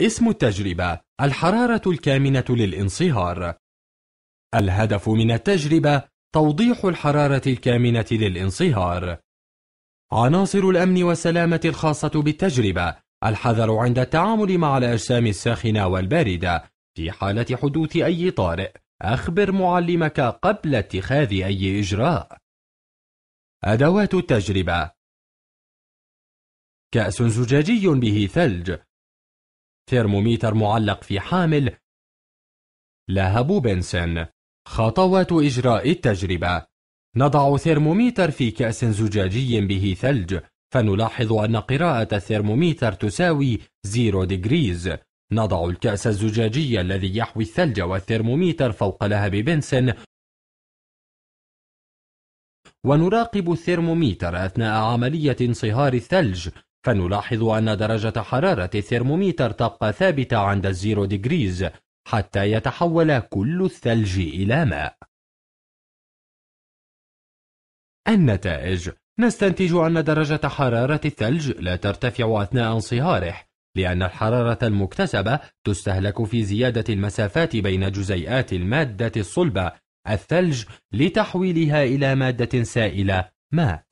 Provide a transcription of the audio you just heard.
اسم التجربة الحرارة الكامنة للانصهار الهدف من التجربة توضيح الحرارة الكامنة للانصهار عناصر الأمن والسلامة الخاصة بالتجربة الحذر عند التعامل مع الأجسام الساخنة والباردة في حالة حدوث أي طارئ أخبر معلمك قبل اتخاذ أي إجراء أدوات التجربة كأس زجاجي به ثلج ترمومتر معلق في حامل لهب بنسن خطوات إجراء التجربة نضع ثرمومتر في كأس زجاجي به ثلج فنلاحظ أن قراءة الثرمومتر تساوي 0 ديجريز نضع الكأس الزجاجي الذي يحوي الثلج والثرمومتر فوق لهب بنسن ونراقب الثرمومتر أثناء عملية انصهار الثلج فنلاحظ أن درجة حرارة الثرموميتر تبقى ثابتة عند الزيرو ديجريز حتى يتحول كل الثلج إلى ماء النتائج نستنتج أن درجة حرارة الثلج لا ترتفع أثناء انصهاره لأن الحرارة المكتسبة تستهلك في زيادة المسافات بين جزيئات المادة الصلبة الثلج لتحويلها إلى مادة سائلة ماء